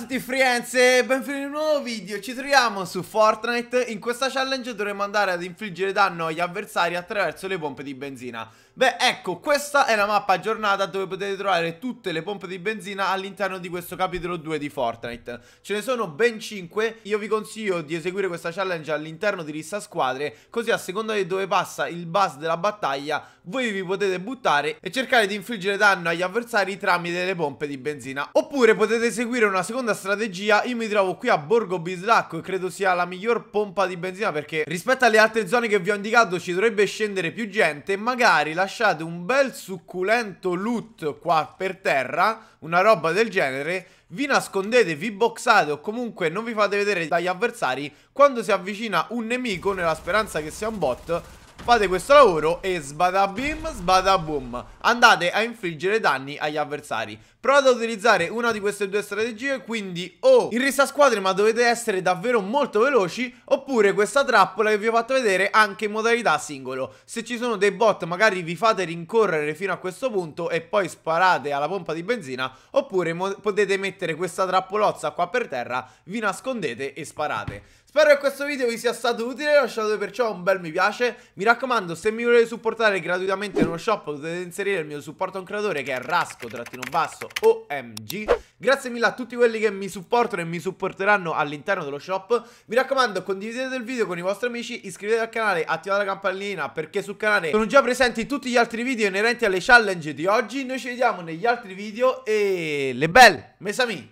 a tutti friends e benvenuti in un nuovo video Ci troviamo su Fortnite In questa challenge dovremo andare ad infliggere danno agli avversari attraverso le pompe di benzina Beh ecco questa è la mappa aggiornata dove potete trovare tutte le pompe di benzina all'interno di questo capitolo 2 di Fortnite Ce ne sono ben 5 Io vi consiglio di eseguire questa challenge all'interno di lista squadre Così a seconda di dove passa il bus della battaglia Voi vi potete buttare e cercare di infliggere danno agli avversari tramite le pompe di benzina Oppure potete seguire una seconda seconda strategia io mi trovo qui a Borgo Bislacco e credo sia la miglior pompa di benzina perché rispetto alle altre zone che vi ho indicato ci dovrebbe scendere più gente magari lasciate un bel succulento loot qua per terra, una roba del genere vi nascondete, vi boxate o comunque non vi fate vedere dagli avversari quando si avvicina un nemico nella speranza che sia un bot fate questo lavoro e sbadabim sbadaboom Andate a infliggere danni agli avversari Provate ad utilizzare una di queste due strategie Quindi o in resta squadre ma dovete essere davvero molto veloci Oppure questa trappola che vi ho fatto vedere anche in modalità singolo Se ci sono dei bot magari vi fate rincorrere fino a questo punto E poi sparate alla pompa di benzina Oppure potete mettere questa trappolozza qua per terra Vi nascondete e sparate Spero che questo video vi sia stato utile Lasciate perciò un bel mi piace Mi raccomando raccomando, se mi volete supportare gratuitamente nello shop potete inserire il mio supporto a un creatore che è rasco-omg. Grazie mille a tutti quelli che mi supportano e mi supporteranno all'interno dello shop. Mi raccomando, condividete il video con i vostri amici, iscrivetevi al canale, attivate la campanellina perché sul canale sono già presenti tutti gli altri video inerenti alle challenge di oggi. Noi ci vediamo negli altri video e le belle, mes amis!